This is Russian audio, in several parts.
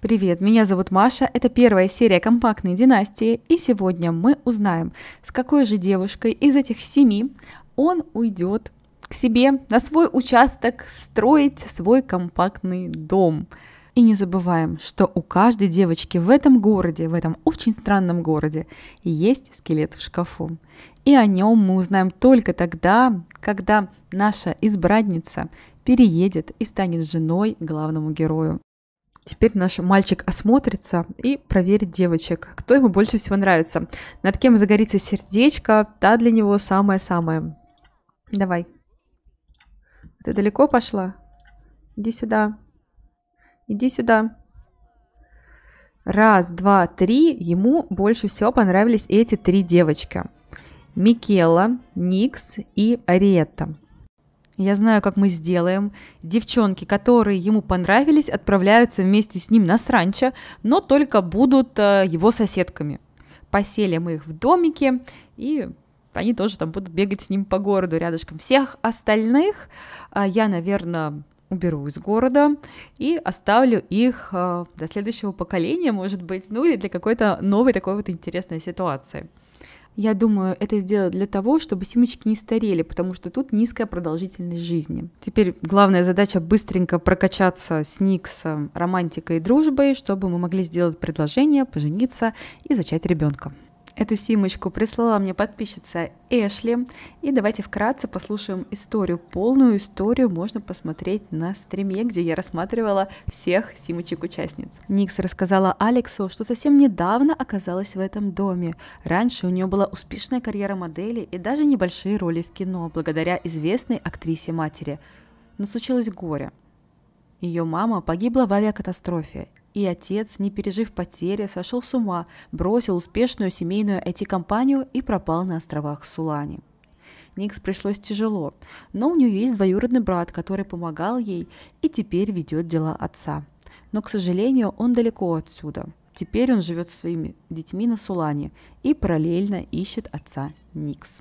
Привет, меня зовут Маша, это первая серия «Компактной династии», и сегодня мы узнаем, с какой же девушкой из этих семи он уйдет к себе на свой участок строить свой компактный дом. И не забываем, что у каждой девочки в этом городе, в этом очень странном городе, есть скелет в шкафу. И о нем мы узнаем только тогда, когда наша избранница переедет и станет женой главному герою. Теперь наш мальчик осмотрится и проверит девочек, кто ему больше всего нравится. Над кем загорится сердечко, та для него самое-самое. Давай. Ты далеко пошла? Иди сюда. Иди сюда. Раз, два, три. Ему больше всего понравились эти три девочки. Микела, Никс и Риетта. Я знаю, как мы сделаем. Девчонки, которые ему понравились, отправляются вместе с ним на сранча, но только будут э, его соседками. Поселим их в домике, и они тоже там будут бегать с ним по городу рядышком. Всех остальных э, я, наверное, уберу из города и оставлю их э, до следующего поколения, может быть, ну или для какой-то новой такой вот интересной ситуации. Я думаю, это сделать для того, чтобы Симочки не старели, потому что тут низкая продолжительность жизни. Теперь главная задача быстренько прокачаться с Никсом романтикой и дружбой, чтобы мы могли сделать предложение, пожениться и зачать ребенка. Эту симочку прислала мне подписчица Эшли. И давайте вкратце послушаем историю. Полную историю можно посмотреть на стриме, где я рассматривала всех симочек-участниц. Никс рассказала Алексу, что совсем недавно оказалась в этом доме. Раньше у нее была успешная карьера модели и даже небольшие роли в кино, благодаря известной актрисе-матери. Но случилось горе. Ее мама погибла в авиакатастрофе, и отец, не пережив потери, сошел с ума, бросил успешную семейную IT-компанию и пропал на островах Сулани. Никс пришлось тяжело, но у нее есть двоюродный брат, который помогал ей и теперь ведет дела отца. Но, к сожалению, он далеко отсюда. Теперь он живет со своими детьми на Сулане и параллельно ищет отца Никс.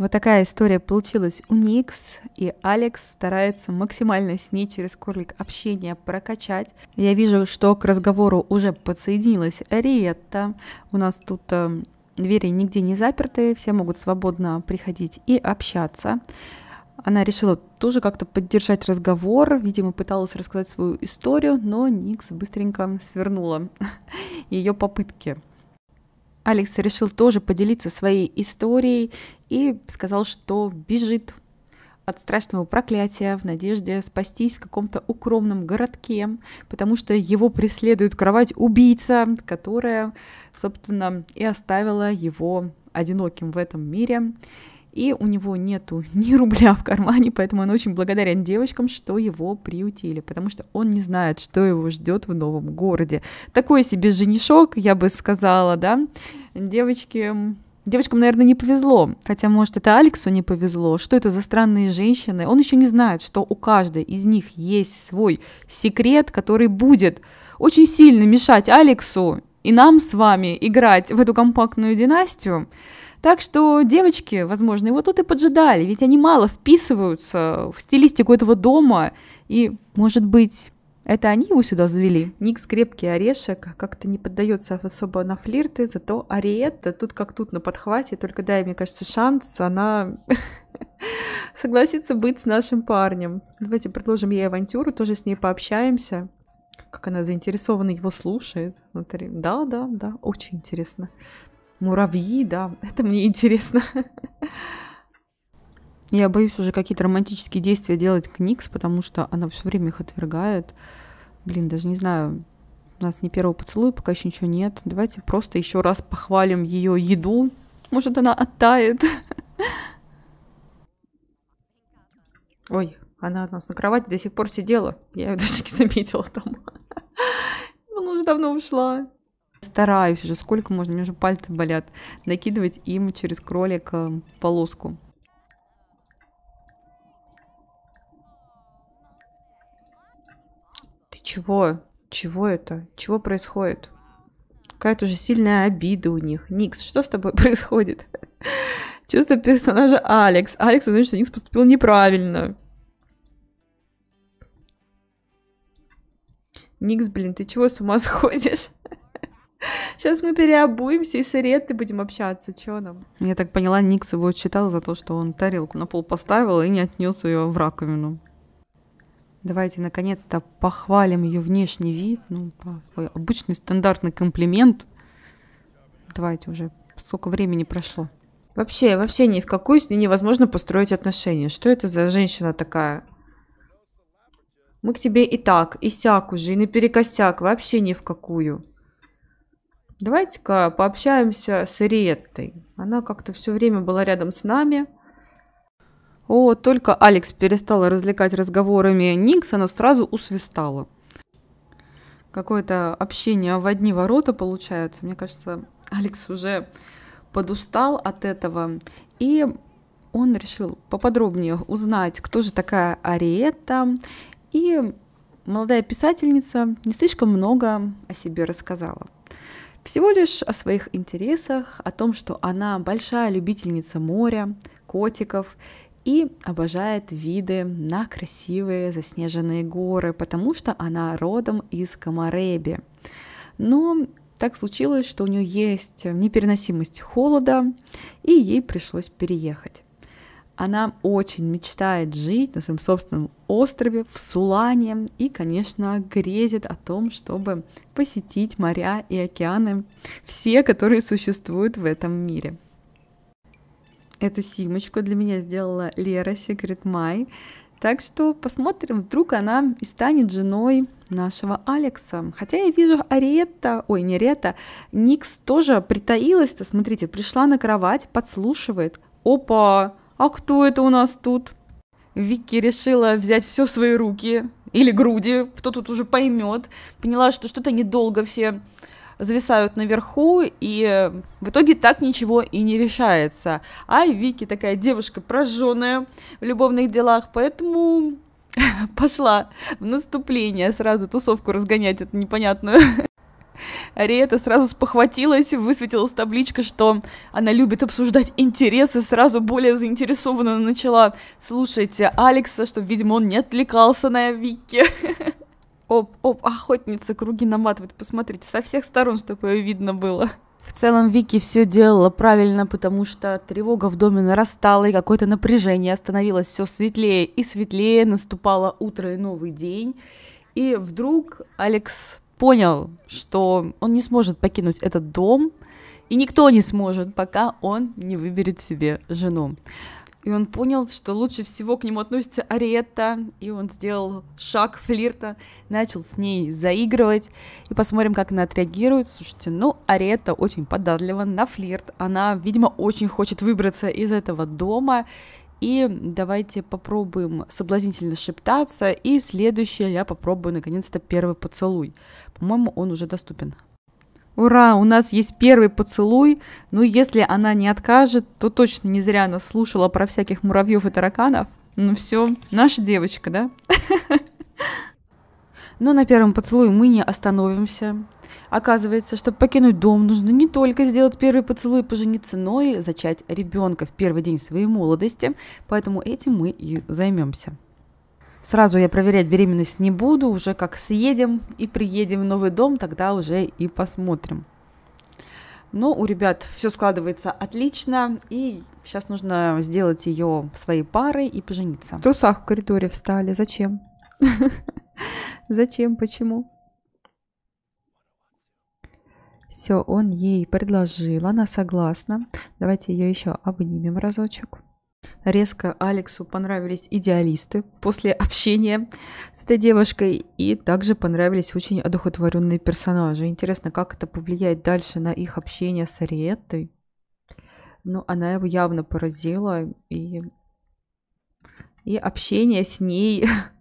Вот такая история получилась у Никс, и Алекс старается максимально с ней через корлик общения прокачать. Я вижу, что к разговору уже подсоединилась Риетта. У нас тут э, двери нигде не заперты, все могут свободно приходить и общаться. Она решила тоже как-то поддержать разговор, видимо, пыталась рассказать свою историю, но Никс быстренько свернула ее попытки. Алекс решил тоже поделиться своей историей и сказал, что бежит от страшного проклятия в надежде спастись в каком-то укромном городке, потому что его преследует кровать-убийца, которая, собственно, и оставила его одиноким в этом мире и у него нету ни рубля в кармане, поэтому он очень благодарен девочкам, что его приютили, потому что он не знает, что его ждет в новом городе. Такой себе женишок, я бы сказала, да, девочки... Девочкам, наверное, не повезло. Хотя, может, это Алексу не повезло. Что это за странные женщины? Он еще не знает, что у каждой из них есть свой секрет, который будет очень сильно мешать Алексу и нам с вами играть в эту компактную династию. Так что девочки, возможно, его тут и поджидали, ведь они мало вписываются в стилистику этого дома, и, может быть, это они его сюда завели? Никс крепкий орешек, как-то не поддается особо на флирты, зато Ариетта тут как тут на подхвате, только дай, мне кажется, шанс, она согласится быть с нашим парнем. Давайте продолжим ей авантюру, тоже с ней пообщаемся. Как она заинтересованно его слушает. Да, да, да, очень интересно. Муравьи, да, это мне интересно. Я боюсь уже какие-то романтические действия делать к Никс, потому что она все время их отвергает. Блин, даже не знаю, у нас ни первого поцелуя, пока еще ничего нет. Давайте просто еще раз похвалим ее еду. Может, она оттает. Ой, она у нас на кровати до сих пор сидела. Я ее даже не заметила там. Ну, она уже давно ушла. Стараюсь уже, сколько можно, у меня уже пальцы болят, накидывать им через кролик э, полоску. Ты чего? Чего это? Чего происходит? Какая-то уже сильная обида у них. Никс, что с тобой происходит? Чувство персонажа Алекс. Алекс значит, что Никс поступил неправильно. Никс, блин, ты чего с ума сходишь? Сейчас мы переобуемся и с Иреттой будем общаться, чё нам? Я так поняла, Никс его читал за то, что он тарелку на пол поставил и не отнес ее в раковину. Давайте наконец-то похвалим ее внешний вид. Ну, такой обычный стандартный комплимент. Давайте уже. Сколько времени прошло? Вообще, вообще ни в какую с ней невозможно построить отношения. Что это за женщина такая? Мы к тебе и так, и сяк уже, и наперекосяк, вообще ни в какую. Давайте-ка пообщаемся с Реттой. Она как-то все время была рядом с нами. О, только Алекс перестала развлекать разговорами Никс, она сразу усвистала. Какое-то общение в одни ворота получается. Мне кажется, Алекс уже подустал от этого. И он решил поподробнее узнать, кто же такая Ариетта. И молодая писательница не слишком много о себе рассказала. Всего лишь о своих интересах, о том, что она большая любительница моря, котиков и обожает виды на красивые заснеженные горы, потому что она родом из Камареби. Но так случилось, что у нее есть непереносимость холода, и ей пришлось переехать. Она а очень мечтает жить на своем собственном острове в Сулане и, конечно, грезит о том, чтобы посетить моря и океаны, все, которые существуют в этом мире. Эту симочку для меня сделала Лера Секрет Май. Так что посмотрим, вдруг она и станет женой нашего Алекса. Хотя я вижу Ариетта, ой, не Рета, Никс тоже притаилась-то, смотрите, пришла на кровать, подслушивает. Опа, «А кто это у нас тут?» Вики решила взять все в свои руки или груди, кто тут уже поймет. Поняла, что что-то недолго все зависают наверху, и э, в итоге так ничего и не решается. А Вики такая девушка прожженная в любовных делах, поэтому пошла в наступление сразу тусовку разгонять, эту непонятную. Ариэта сразу спохватилась, высветилась табличка, что она любит обсуждать интересы, сразу более заинтересованно начала слушать Алекса, что, видимо, он не отвлекался на Вики. Оп, оп, охотница круги наматывает, посмотрите, со всех сторон, чтобы ее видно было. В целом Вики все делала правильно, потому что тревога в доме нарастала, и какое-то напряжение становилось все светлее и светлее, наступало утро и новый день. И вдруг Алекс понял, что он не сможет покинуть этот дом, и никто не сможет, пока он не выберет себе жену. И он понял, что лучше всего к нему относится Ариетта, и он сделал шаг флирта, начал с ней заигрывать, и посмотрим, как она отреагирует. Слушайте, ну, Ариетта очень податлива на флирт, она, видимо, очень хочет выбраться из этого дома, и давайте попробуем соблазнительно шептаться. И следующее я попробую, наконец-то, первый поцелуй. По-моему, он уже доступен. Ура, у нас есть первый поцелуй. Ну, если она не откажет, то точно не зря она слушала про всяких муравьев и тараканов. Ну все, наша девочка, да? Но на первом поцелуе мы не остановимся. Оказывается, чтобы покинуть дом, нужно не только сделать первый поцелуй и пожениться, но и зачать ребенка в первый день своей молодости, поэтому этим мы и займемся. Сразу я проверять беременность не буду, уже как съедем и приедем в новый дом, тогда уже и посмотрим. Но у ребят все складывается отлично, и сейчас нужно сделать ее своей парой и пожениться. В трусах в коридоре встали, зачем? Зачем? Почему? Все, он ей предложил, она согласна. Давайте ее еще обнимем разочек. Резко Алексу понравились идеалисты после общения с этой девушкой и также понравились очень одухотворенные персонажи. Интересно, как это повлияет дальше на их общение с Ариеттой. Но ну, она его явно поразила и, и общение с ней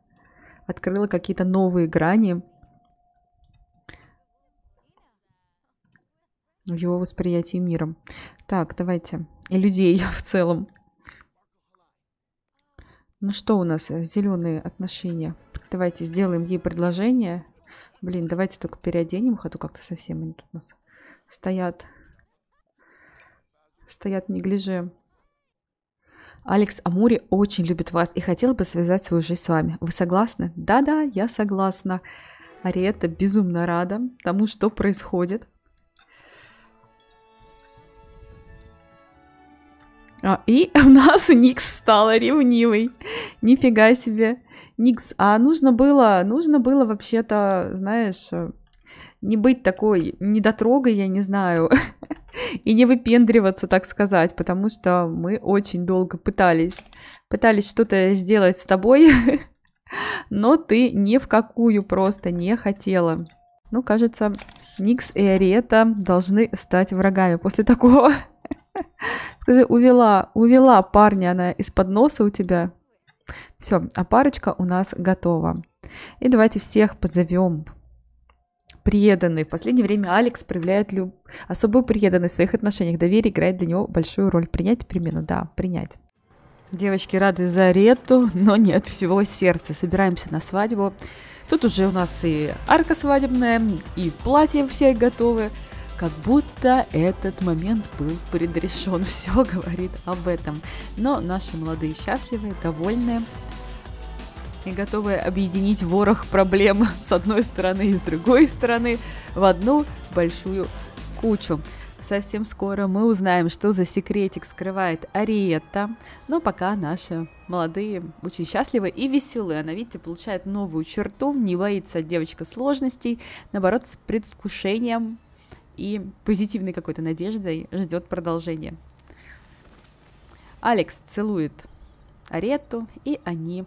открыла какие-то новые грани в его восприятии мира. Так, давайте. И людей в целом. Ну что у нас? Зеленые отношения. Давайте сделаем ей предложение. Блин, давайте только переоденем их, а то как-то совсем они тут у нас стоят. Стоят неглиже. Алекс Амури очень любит вас и хотел бы связать свою жизнь с вами. Вы согласны? Да-да, я согласна. Ариэта безумно рада тому, что происходит. А, и у нас Никс стала ревнивой. Нифига себе. Никс, а нужно было, нужно было вообще-то, знаешь, э, не быть такой недотрогой, я не знаю. и не выпендриваться, так сказать, потому что мы очень долго пытались, пытались что-то сделать с тобой, но ты ни в какую просто не хотела. Ну, кажется, Никс и Ариета должны стать врагами после такого. Скажи, увела, увела парня она из-под носа у тебя. Все, а парочка у нас готова. И давайте всех подзовем преданный. В последнее время Алекс проявляет люб... особую преданность в своих отношениях. Доверие играет для него большую роль. Принять перемену? Да, принять. Девочки рады за Рету, но не от всего сердца. Собираемся на свадьбу. Тут уже у нас и арка свадебная, и платье все готовы. Как будто этот момент был предрешен. Все говорит об этом. Но наши молодые счастливые, довольные и готовая объединить ворох проблем с одной стороны и с другой стороны в одну большую кучу. Совсем скоро мы узнаем, что за секретик скрывает Ариетта. Но пока наши молодые очень счастливы и веселы. Она, видите, получает новую черту, не боится девочка сложностей, наоборот, с предвкушением и позитивной какой-то надеждой ждет продолжение. Алекс целует Аретту, и они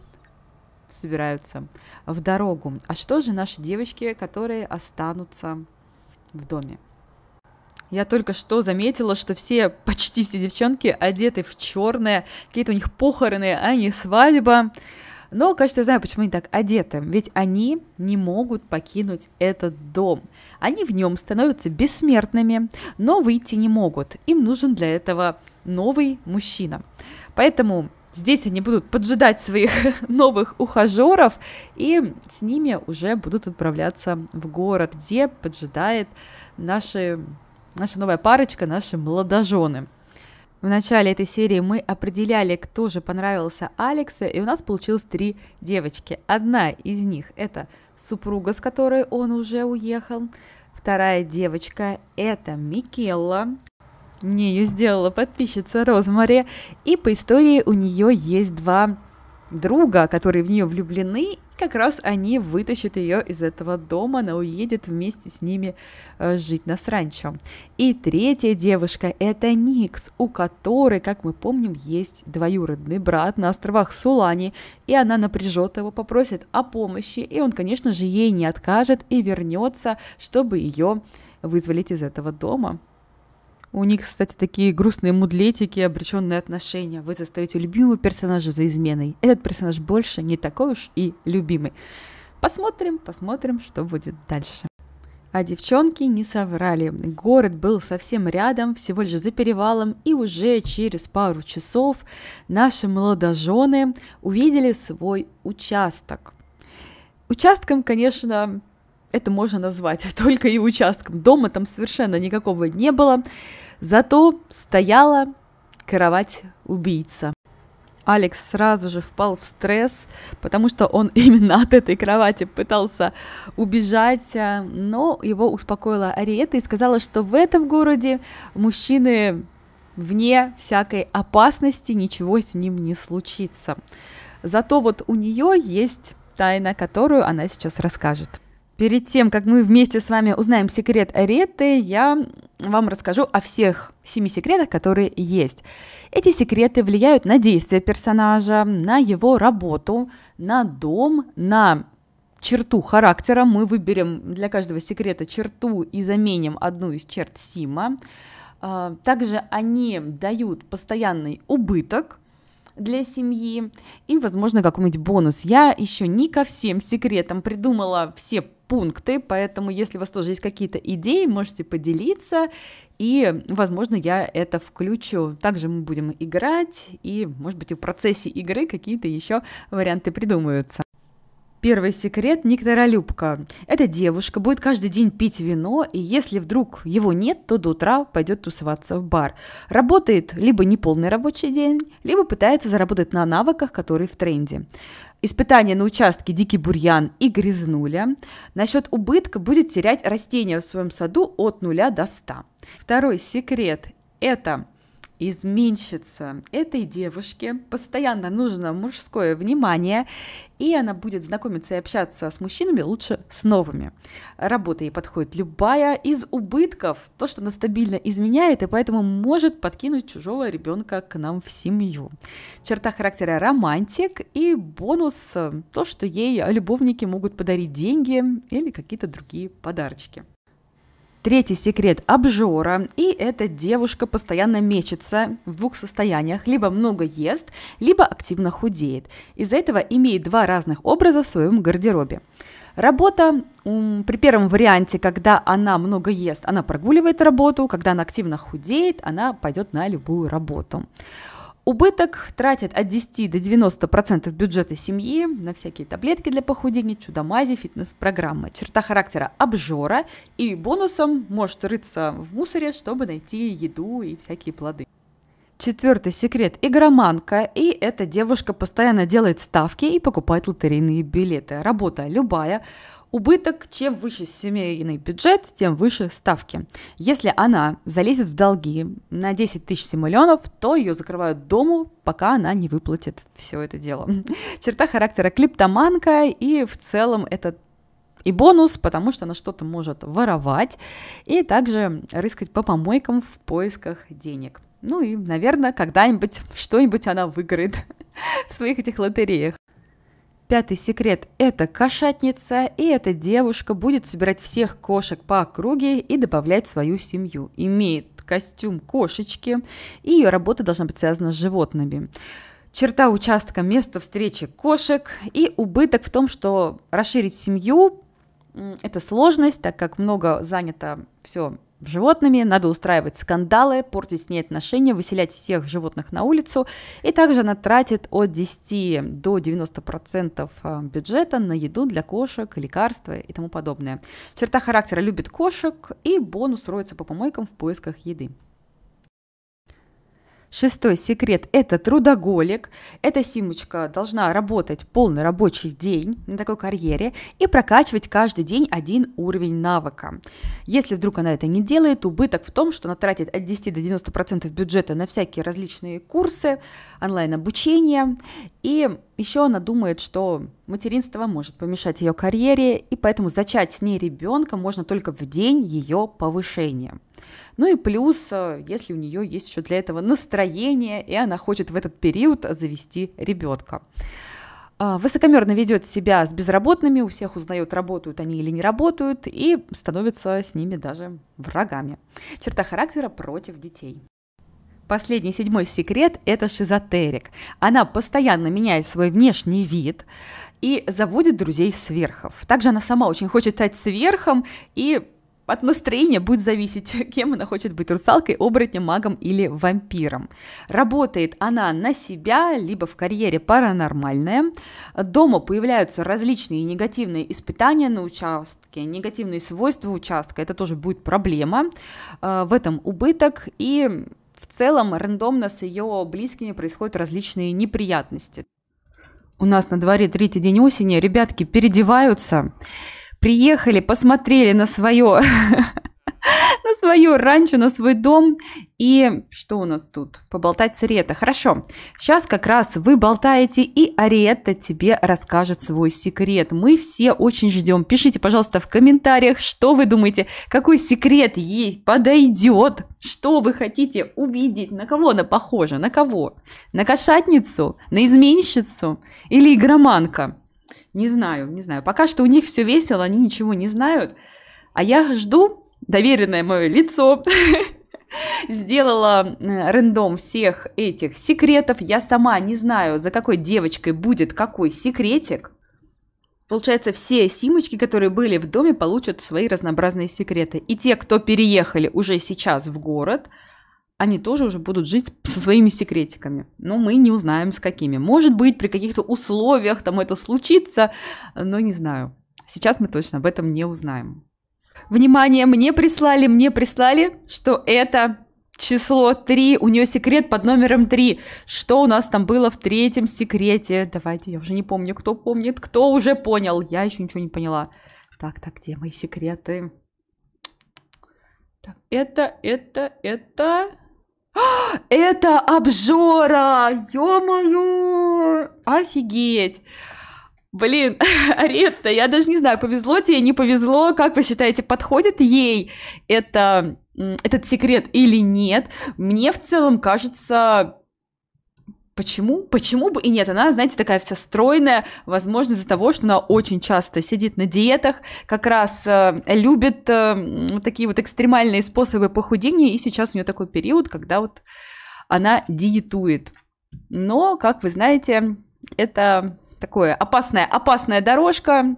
собираются в дорогу. А что же наши девочки, которые останутся в доме? Я только что заметила, что все, почти все девчонки одеты в черное, какие-то у них похороны, а не свадьба. Но, кажется, я знаю, почему они так одеты. Ведь они не могут покинуть этот дом. Они в нем становятся бессмертными, но выйти не могут. Им нужен для этого новый мужчина. Поэтому Здесь они будут поджидать своих новых ухажеров, и с ними уже будут отправляться в город, где поджидает наши, наша новая парочка, наши молодожены. В начале этой серии мы определяли, кто же понравился Алексе, и у нас получилось три девочки. Одна из них – это супруга, с которой он уже уехал. Вторая девочка – это Микелла, мне ее сделала подписчица Розмари. И по истории у нее есть два друга, которые в нее влюблены, и как раз они вытащат ее из этого дома, она уедет вместе с ними э, жить на сранчо. И третья девушка – это Никс, у которой, как мы помним, есть двоюродный брат на островах Сулани, и она напряжет его, попросит о помощи, и он, конечно же, ей не откажет и вернется, чтобы ее вызволить из этого дома. У них, кстати, такие грустные мудлетики, обреченные отношения. Вы заставите любимого персонажа за изменой. Этот персонаж больше не такой уж и любимый. Посмотрим, посмотрим, что будет дальше. А девчонки не соврали. Город был совсем рядом, всего лишь за перевалом, и уже через пару часов наши молодожены увидели свой участок. Участком, конечно, это можно назвать только и участком. Дома там совершенно никакого не было, зато стояла кровать убийца. Алекс сразу же впал в стресс, потому что он именно от этой кровати пытался убежать, э, но его успокоила Ариета и сказала, что в этом городе мужчины вне всякой опасности, ничего с ним не случится. Зато вот у нее есть тайна, которую она сейчас расскажет. Перед тем, как мы вместе с вами узнаем секрет Ареты, я вам расскажу о всех семи секретах, которые есть. Эти секреты влияют на действие персонажа, на его работу, на дом, на черту характера. Мы выберем для каждого секрета черту и заменим одну из черт Сима. А, также они дают постоянный убыток, для семьи и, возможно, какой-нибудь бонус. Я еще не ко всем секретам придумала все пункты, поэтому если у вас тоже есть какие-то идеи, можете поделиться, и, возможно, я это включу. Также мы будем играть, и, может быть, в процессе игры какие-то еще варианты придумаются. Первый секрет – некторолюбка. Эта девушка будет каждый день пить вино, и если вдруг его нет, то до утра пойдет тусоваться в бар. Работает либо неполный рабочий день, либо пытается заработать на навыках, которые в тренде. Испытания на участке дикий бурьян и грязнуля. Насчет убытка будет терять растения в своем саду от 0 до 100. Второй секрет – это изменщица. Этой девушке постоянно нужно мужское внимание, и она будет знакомиться и общаться с мужчинами лучше с новыми. Работа ей подходит любая из убытков, то, что она стабильно изменяет, и поэтому может подкинуть чужого ребенка к нам в семью. Черта характера романтик и бонус то, что ей любовники могут подарить деньги или какие-то другие подарочки. Третий секрет – обжора. И эта девушка постоянно мечется в двух состояниях. Либо много ест, либо активно худеет. Из-за этого имеет два разных образа в своем гардеробе. Работа при первом варианте, когда она много ест, она прогуливает работу, когда она активно худеет, она пойдет на любую работу. Убыток тратят от 10 до 90% процентов бюджета семьи на всякие таблетки для похудения, чудомази, фитнес-программы. Черта характера обжора и бонусом может рыться в мусоре, чтобы найти еду и всякие плоды. Четвертый секрет – игроманка, и эта девушка постоянно делает ставки и покупает лотерейные билеты. Работа любая, Убыток. Чем выше семейный бюджет, тем выше ставки. Если она залезет в долги на 10 тысяч миллионов, то ее закрывают дому, пока она не выплатит все это дело. Черта характера клиптоманка, и в целом это и бонус, потому что она что-то может воровать, и также рыскать по помойкам в поисках денег. Ну и, наверное, когда-нибудь что-нибудь она выиграет в своих этих лотереях пятый секрет – это кошатница, и эта девушка будет собирать всех кошек по округе и добавлять свою семью. Имеет костюм кошечки, и ее работа должна быть связана с животными. Черта участка – место встречи кошек, и убыток в том, что расширить семью – это сложность, так как много занято все животными, надо устраивать скандалы, портить с ней отношения, выселять всех животных на улицу. И также она тратит от 10 до 90% э, бюджета на еду для кошек, лекарства и тому подобное. Черта характера любит кошек и бонус роется по помойкам в поисках еды. Шестой секрет – это трудоголик. Эта симочка должна работать полный рабочий день на такой карьере и прокачивать каждый день один уровень навыка. Если вдруг она это не делает, убыток в том, что она тратит от 10 до 90% бюджета на всякие различные курсы, онлайн-обучение, и еще она думает, что материнство может помешать ее карьере, и поэтому зачать с ней ребенка можно только в день ее повышения. Ну и плюс, э, если у нее есть еще для этого настроение, и она хочет в этот период завести ребенка. А, высокомерно ведет себя с безработными, у всех узнает, работают они или не работают, и становится с ними даже врагами. Черта характера против детей. Последний, седьмой секрет – это шизотерик. Она постоянно меняет свой внешний вид и заводит друзей сверхов. Также она сама очень хочет стать сверхом и от настроения будет зависеть, кем она хочет быть, русалкой, оборотнем, магом или вампиром. Работает она на себя, либо в карьере паранормальная. Дома появляются различные негативные испытания на участке, негативные свойства участка, это тоже будет проблема. Э, в этом убыток и целом рандомно с ее близкими происходят различные неприятности. У нас на дворе третий день осени, ребятки переодеваются, приехали, посмотрели на свое на свою ранчо, на свой дом. И что у нас тут? Поболтать с Риетто. Хорошо, сейчас как раз вы болтаете, и Ариетта тебе расскажет свой секрет. Мы все очень ждем. Пишите, пожалуйста, в комментариях, что вы думаете, какой секрет ей подойдет, что вы хотите увидеть, на кого она похожа, на кого? На кошатницу, на изменщицу или игроманка? Не знаю, не знаю. Пока что у них все весело, они ничего не знают. А я жду, доверенное мое лицо сделала э, рандом всех этих секретов. Я сама не знаю, за какой девочкой будет какой секретик. Получается, все симочки, которые были в доме, получат свои разнообразные секреты. И те, кто переехали уже сейчас в город, они тоже уже будут жить со своими секретиками. Но мы не узнаем, с какими. Может быть, при каких-то условиях там это случится, но не знаю. Сейчас мы точно об этом не узнаем. Внимание, мне прислали, мне прислали, что это число 3, у нее секрет под номером 3. Что у нас там было в третьем секрете? Давайте, я уже не помню, кто помнит, кто уже понял. Я еще ничего не поняла. Так, так, где мои секреты? Так, это, это, это... А, это обжора! Ё-моё! Офигеть! Блин, Аретта, я даже не знаю, повезло тебе, не повезло. Как вы считаете, подходит ей это, этот секрет или нет? Мне в целом кажется, почему? Почему бы и нет? Она, знаете, такая вся стройная, возможно, из-за того, что она очень часто сидит на диетах, как раз э, любит э, вот такие вот экстремальные способы похудения, и сейчас у нее такой период, когда вот она диетует. Но, как вы знаете, это такое опасная, опасная дорожка,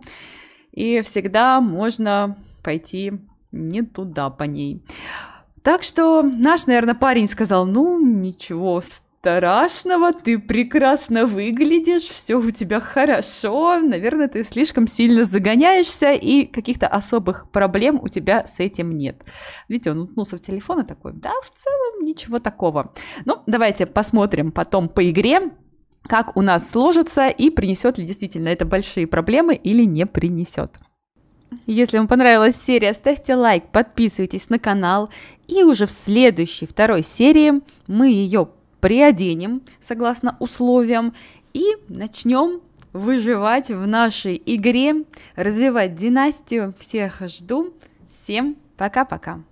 и всегда можно пойти не туда по ней. Так что наш, наверное, парень сказал, ну, ничего страшного, ты прекрасно выглядишь, все у тебя хорошо, наверное, ты слишком сильно загоняешься, и каких-то особых проблем у тебя с этим нет. Видите, он уткнулся в телефон и такой, да, в целом ничего такого. Ну, давайте посмотрим потом по игре, как у нас сложится и принесет ли действительно это большие проблемы или не принесет. Если вам понравилась серия, ставьте лайк, подписывайтесь на канал. И уже в следующей, второй серии мы ее приоденем, согласно условиям, и начнем выживать в нашей игре, развивать династию. Всех жду. Всем пока-пока.